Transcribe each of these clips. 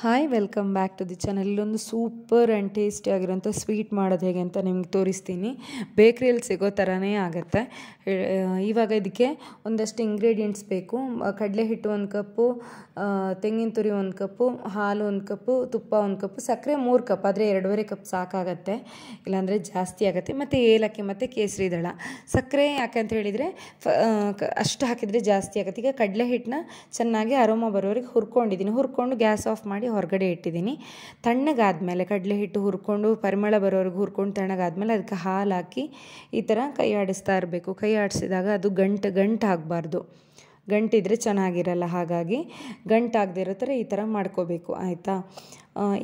hi welcome back to the channel ಇಲ್ಲೊಂದು super and tasty sweet ಮಾಡೋದು ಹೇಗೆ ಅಂತ ನಿಮ್ಗೆ ತೋರಿಸ್ತೀನಿ ಬೇಕ್ರಿಯಲ್ಲಿ ಸಿಗೋ ಥರನೇ ಆಗುತ್ತೆ ಇವಾಗ ಇದಕ್ಕೆ ಒಂದಷ್ಟು ಇಂಗ್ರೀಡಿಯೆಂಟ್ಸ್ ಬೇಕು ಕಡಲೆ ಹಿಟ್ಟು ಒಂದು ಕಪ್ಪು ತೆಂಗಿನ ತುರಿ ಒಂದು ಕಪ್ಪು ಹಾಲು ಒಂದು ಕಪ್ಪು ತುಪ್ಪ ಒಂದು ಕಪ್ಪು ಸಕ್ಕರೆ ಮೂರು ಕಪ್ ಆದರೆ ಎರಡೂವರೆ ಕಪ್ ಸಾಕಾಗತ್ತೆ ಇಲ್ಲಾಂದರೆ ಜಾಸ್ತಿ ಆಗುತ್ತೆ ಮತ್ತು ಏಲಕ್ಕಿ ಮತ್ತು ಕೇಸರಿ ದಳ ಸಕ್ಕರೆ ಯಾಕಂತ ಹೇಳಿದರೆ ಅಷ್ಟು ಹಾಕಿದರೆ ಜಾಸ್ತಿ ಆಗುತ್ತೆ ಈಗ ಕಡಲೆ ಹಿಟ್ಟನ್ನ ಚೆನ್ನಾಗಿ ಅರೋಮ ಬರೋರಿಗೆ ಹುರ್ಕೊಂಡಿದ್ದೀನಿ ಹುರ್ಕೊಂಡು ಗ್ಯಾಸ್ ಆಫ್ ಮಾಡಿ ಮಾಡಿ ಹೊರಗಡೆ ಇಟ್ಟಿದ್ದೀನಿ ತಣ್ಣಗಾದಮೇಲೆ ಕಡಲೆ ಹಿಟ್ಟು ಹುರ್ಕೊಂಡು ಪರಿಮಳ ಬರೋವರೆಗೂ ಹುರ್ಕೊಂಡು ತಣ್ಣಗಾದ್ಮೇಲೆ ಅದಕ್ಕೆ ಹಾಲು ಹಾಕಿ ಈ ಥರ ಕೈ ಆಡಿಸ್ತಾ ಇರಬೇಕು ಕೈ ಆಡಿಸಿದಾಗ ಅದು ಗಂಟು ಗಂಟು ಆಗಬಾರ್ದು ಗಂಟಿದ್ರೆ ಚೆನ್ನಾಗಿರಲ್ಲ ಹಾಗಾಗಿ ಇರೋ ಥರ ಈ ಥರ ಮಾಡ್ಕೋಬೇಕು ಆಯಿತಾ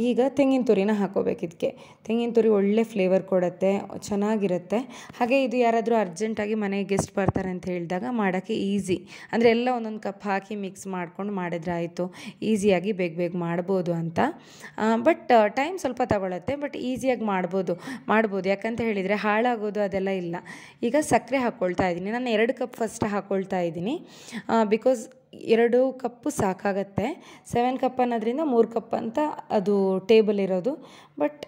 ಈಗ ತೆಂಗಿನ ತುರಿನ ಹಾಕೋಬೇಕು ಇದಕ್ಕೆ ತೆಂಗಿನ ತುರಿ ಒಳ್ಳೆ ಫ್ಲೇವರ್ ಕೊಡುತ್ತೆ ಚೆನ್ನಾಗಿರುತ್ತೆ ಹಾಗೆ ಇದು ಯಾರಾದರೂ ಅರ್ಜೆಂಟಾಗಿ ಮನೆಗೆ ಗೆಸ್ಟ್ ಬರ್ತಾರೆ ಅಂತ ಹೇಳಿದಾಗ ಮಾಡೋಕ್ಕೆ ಈಸಿ ಅಂದರೆ ಎಲ್ಲ ಒಂದೊಂದು ಕಪ್ ಹಾಕಿ ಮಿಕ್ಸ್ ಮಾಡ್ಕೊಂಡು ಮಾಡಿದ್ರೆ ಆಯಿತು ಈಸಿಯಾಗಿ ಬೇಗ ಬೇಗ ಮಾಡ್ಬೋದು ಅಂತ ಬಟ್ ಟೈಮ್ ಸ್ವಲ್ಪ ತಗೊಳತ್ತೆ ಬಟ್ ಈಸಿಯಾಗಿ ಮಾಡ್ಬೋದು ಮಾಡ್ಬೋದು ಯಾಕಂತ ಹೇಳಿದರೆ ಹಾಳಾಗೋದು ಅದೆಲ್ಲ ಇಲ್ಲ ಈಗ ಸಕ್ಕರೆ ಹಾಕ್ಕೊಳ್ತಾ ಇದ್ದೀನಿ ನಾನು ಎರಡು ಕಪ್ ಫಸ್ಟ್ ಹಾಕ್ಕೊಳ್ತಾ ಇದ್ದೀನಿ ಬಿಕಾಸ್ ಎರಡು ಕಪ್ಪು ಸಾಕಾಗತ್ತೆ ಸೆವೆನ್ ಕಪ್ ಅನ್ನೋದ್ರಿಂದ ಮೂರು ಕಪ್ ಅಂತ ಅದು ಟೇಬಲ್ ಇರೋದು ಬಟ್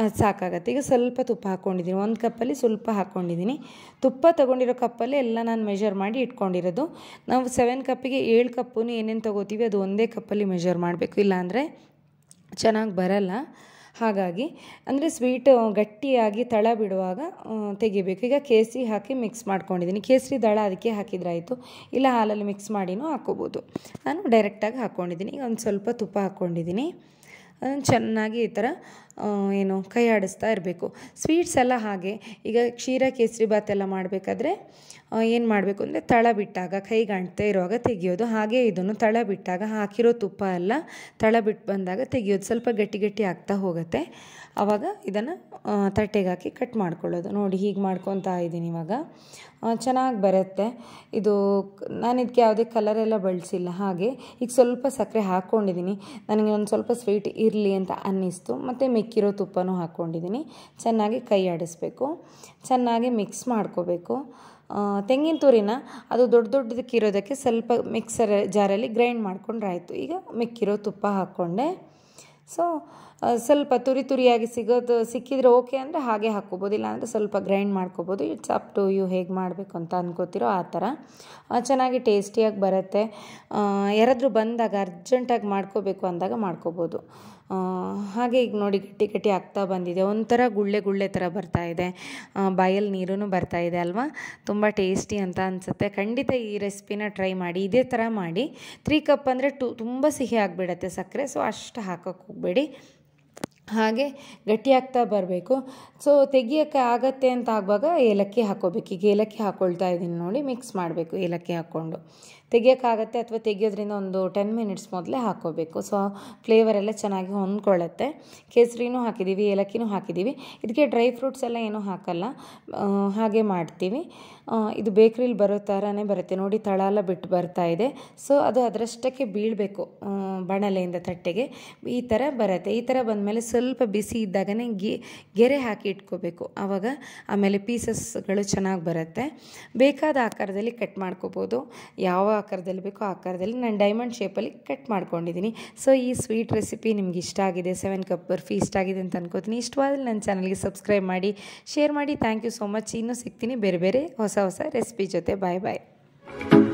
ಅದು ಸಾಕಾಗತ್ತೆ ಈಗ ಸ್ವಲ್ಪ ತುಪ್ಪ ಹಾಕ್ಕೊಂಡಿದ್ದೀನಿ ಒಂದು ಕಪ್ಪಲ್ಲಿ ಸ್ವಲ್ಪ ಹಾಕ್ಕೊಂಡಿದ್ದೀನಿ ತುಪ್ಪ ತೊಗೊಂಡಿರೋ ಕಪ್ಪಲ್ಲಿ ಎಲ್ಲ ನಾನು ಮೆಷರ್ ಮಾಡಿ ಇಟ್ಕೊಂಡಿರೋದು ನಾವು ಸೆವೆನ್ ಕಪ್ಪಿಗೆ ಏಳು ಕಪ್ಪು ಏನೇನು ತೊಗೋತೀವಿ ಅದು ಒಂದೇ ಕಪ್ಪಲ್ಲಿ ಮೆಷರ್ ಮಾಡಬೇಕು ಇಲ್ಲಾಂದರೆ ಚೆನ್ನಾಗಿ ಬರಲ್ಲ ಹಾಗಾಗಿ ಅಂದರೆ ಸ್ವೀಟ್ ಗಟ್ಟಿಯಾಗಿ ತಳ ಬಿಡುವಾಗ ತೆಗಿಬೇಕು ಈಗ ಕೇಸರಿ ಹಾಕಿ ಮಿಕ್ಸ್ ಮಾಡ್ಕೊಂಡಿದ್ದೀನಿ ಕೇಸರಿ ದಳ ಅದಕ್ಕೆ ಹಾಕಿದ್ರಾಯಿತು ಇಲ್ಲ ಹಾಲಲ್ಲಿ ಮಿಕ್ಸ್ ಮಾಡಿನೂ ಹಾಕ್ಕೋಬೋದು ನಾನು ಡೈರೆಕ್ಟಾಗಿ ಹಾಕ್ಕೊಂಡಿದ್ದೀನಿ ಈಗ ಒಂದು ಸ್ವಲ್ಪ ತುಪ್ಪ ಹಾಕ್ಕೊಂಡಿದ್ದೀನಿ ಚೆನ್ನಾಗಿ ಈ ಥರ ಏನು ಕೈ ಆಡಿಸ್ತಾ ಇರಬೇಕು ಸ್ವೀಟ್ಸ್ ಎಲ್ಲ ಹಾಗೆ ಈಗ ಕ್ಷೀರ ಕೇಸರಿ ಎಲ್ಲ ಮಾಡಬೇಕಾದ್ರೆ ಏನು ಮಾಡಬೇಕು ಅಂದರೆ ತಳ ಬಿಟ್ಟಾಗ ಕೈ ಗಂಟೆ ಇರುವಾಗ ತೆಗೆಯೋದು ಹಾಗೆ ಇದನ್ನು ತಳ ಬಿಟ್ಟಾಗ ಹಾಕಿರೋ ತುಪ್ಪ ಎಲ್ಲ ತಳ ಬಿಟ್ಟು ಬಂದಾಗ ತೆಗೆಯೋದು ಸ್ವಲ್ಪ ಗಟ್ಟಿ ಗಟ್ಟಿ ಆಗ್ತಾ ಹೋಗುತ್ತೆ ಆವಾಗ ಇದನ್ನು ತಟ್ಟೆಗೆ ಹಾಕಿ ಕಟ್ ಮಾಡ್ಕೊಳ್ಳೋದು ನೋಡಿ ಹೀಗೆ ಮಾಡ್ಕೊತಾ ಇದ್ದೀನಿ ಇವಾಗ ಚೆನ್ನಾಗಿ ಬರುತ್ತೆ ಇದು ನಾನು ಇದಕ್ಕೆ ಯಾವುದೇ ಕಲರೆಲ್ಲ ಬಳಸಿಲ್ಲ ಹಾಗೆ ಈಗ ಸ್ವಲ್ಪ ಸಕ್ಕರೆ ಹಾಕ್ಕೊಂಡಿದ್ದೀನಿ ನನಗೆ ಒಂದು ಸ್ವಲ್ಪ ಸ್ವೀಟ್ ಇರಲಿ ಅಂತ ಅನ್ನಿಸ್ತು ಮತ್ತು ಮೆಕ್ಕಿರೋ ತುಪ್ಪನೂ ಹಾಕ್ಕೊಂಡಿದ್ದೀನಿ ಚೆನ್ನಾಗಿ ಕೈ ಆಡಿಸ್ಬೇಕು ಚೆನ್ನಾಗಿ ಮಿಕ್ಸ್ ಮಾಡ್ಕೋಬೇಕು ತೆಂಗಿನ ತುರಿನ ಅದು ದೊಡ್ಡ ದೊಡ್ಡದಕ್ಕಿರೋದಕ್ಕೆ ಸ್ವಲ್ಪ ಮಿಕ್ಸರ್ ಜಾರಲ್ಲಿ ಗ್ರೈಂಡ್ ಮಾಡ್ಕೊಂಡ್ರಾಯಿತು ಈಗ ಮೆಕ್ಕಿರೋ ತುಪ್ಪ ಹಾಕ್ಕೊಂಡೆ ಸೊ ಸ್ವಲ್ಪ ತುರಿ ತುರಿಯಾಗಿ ಸಿಗೋದು ಸಿಕ್ಕಿದ್ರೆ ಓಕೆ ಅಂದರೆ ಹಾಗೆ ಹಾಕ್ಕೋಬೋದು ಅಂದರೆ ಸ್ವಲ್ಪ ಗ್ರೈಂಡ್ ಮಾಡ್ಕೋಬೋದು ಇಟ್ಸ್ ಅಪ್ ಟು ಯು ಹೇಗೆ ಮಾಡಬೇಕು ಅಂತ ಅನ್ಕೋತಿರೋ ಆ ಥರ ಚೆನ್ನಾಗಿ ಟೇಸ್ಟಿಯಾಗಿ ಬರುತ್ತೆ ಯಾರಾದರೂ ಬಂದಾಗ ಅರ್ಜೆಂಟಾಗಿ ಮಾಡ್ಕೋಬೇಕು ಅಂದಾಗ ಮಾಡ್ಕೋಬೋದು ಹಾಗೆ ಈಗ ನೋಡಿ ಗಟ್ಟಿ ಗಟ್ಟಿ ಆಗ್ತಾ ಬಂದಿದೆ ಒಂಥರ ಗುಳ್ಳೆ ಗುಳ್ಳೆ ಥರ ಬರ್ತಾ ಇದೆ ಬಾಯಲ್ಲಿ ನೀರೂ ಬರ್ತಾ ಇದೆ ಅಲ್ವಾ ತುಂಬ ಟೇಸ್ಟಿ ಅಂತ ಅನಿಸುತ್ತೆ ಖಂಡಿತ ಈ ರೆಸಿಪಿನ ಟ್ರೈ ಮಾಡಿ ಇದೇ ಥರ ಮಾಡಿ ತ್ರೀ ಕಪ್ ಅಂದರೆ ಟು ತುಂಬ ಸಿಹಿ ಆಗಿಬಿಡತ್ತೆ ಸಕ್ಕರೆ ಸೊ ಅಷ್ಟು ಹಾಕೋಕ್ಕೂ ಹೋಗಬೇಡಿ ಹಾಗೆ ಗಟ್ಟಿಯಾಗ್ತಾ ಬರಬೇಕು ಸೊ ತೆಗಿಯೋಕ್ಕೆ ಆಗತ್ತೆ ಅಂತ ಆಗುವಾಗ ಏಲಕ್ಕಿ ಹಾಕೋಬೇಕು ಈಗ ಏಲಕ್ಕಿ ಹಾಕ್ಕೊಳ್ತಾ ಇದ್ದೀನಿ ನೋಡಿ ಮಿಕ್ಸ್ ಮಾಡಬೇಕು ಏಲಕ್ಕಿ ಹಾಕ್ಕೊಂಡು ತೆಗಿಯೋಕ್ಕಾಗತ್ತೆ ಅಥವಾ ತೆಗಿಯೋದ್ರಿಂದ ಒಂದು ಟೆನ್ ಮಿನಿಟ್ಸ್ ಮೊದಲೇ ಹಾಕೋಬೇಕು ಸೊ ಫ್ಲೇವರ್ ಎಲ್ಲ ಚೆನ್ನಾಗಿ ಹೊಂದ್ಕೊಳ್ಳುತ್ತೆ ಕೇಸರಿನೂ ಹಾಕಿದ್ದೀವಿ ಏಲಕ್ಕಿನೂ ಹಾಕಿದ್ದೀವಿ ಇದಕ್ಕೆ ಡ್ರೈ ಫ್ರೂಟ್ಸ್ ಎಲ್ಲ ಏನೂ ಹಾಕಲ್ಲ ಹಾಗೆ ಮಾಡ್ತೀವಿ ಇದು ಬೇಕ್ರಿಲಿ ಬರೋ ಥರನೇ ಬರುತ್ತೆ ನೋಡಿ ತಳ ಎಲ್ಲ ಬಿಟ್ಟು ಬರ್ತಾ ಇದೆ ಸೊ ಅದು ಅದರಷ್ಟಕ್ಕೆ ಬೀಳಬೇಕು ಬಣಲೆಯಿಂದ ತಟ್ಟೆಗೆ ಈ ಥರ ಬರುತ್ತೆ ಈ ಥರ ಬಂದಮೇಲೆ ಸ್ವಲ್ಪ ಬಿಸಿ ಇದ್ದಾಗನೇ ಗೆ ಗೆರೆ ಹಾಕಿ ಇಟ್ಕೋಬೇಕು ಆವಾಗ ಆಮೇಲೆ ಪೀಸಸ್ಗಳು ಚೆನ್ನಾಗಿ ಬರುತ್ತೆ ಬೇಕಾದ ಆಕಾರದಲ್ಲಿ ಕಟ್ ಮಾಡ್ಕೋಬೋದು ಯಾವ ಆಕಾರದಲ್ಲಿ ಬೇಕೋ ಆಕಾರದಲ್ಲಿ ನಾನು ಡೈಮಂಡ್ ಶೇಪಲ್ಲಿ ಕಟ್ ಮಾಡ್ಕೊಂಡಿದ್ದೀನಿ ಸೊ ಈ ಸ್ವೀಟ್ ರೆಸಿಪಿ ನಿಮ್ಗೆ ಇಷ್ಟ ಆಗಿದೆ ಸೆವೆನ್ ಕಪ್ ಬರ್ಫಿ ಇಷ್ಟ ಆಗಿದೆ ಅಂತ ಅನ್ಕೋತೀನಿ ಇಷ್ಟವಾದಲ್ಲಿ ನನ್ನ ಚಾನಲ್ಗೆ ಸಬ್ಸ್ಕ್ರೈಬ್ ಮಾಡಿ ಶೇರ್ ಮಾಡಿ ಥ್ಯಾಂಕ್ ಯು ಸೊ ಮಚ್ ಇನ್ನೂ ಸಿಗ್ತೀನಿ ಬೇರೆ ಬೇರೆ ಹೊಸ ಹೊಸ ರೆಸಿಪಿ ಜೊತೆ ಬಾಯ್ ಬಾಯ್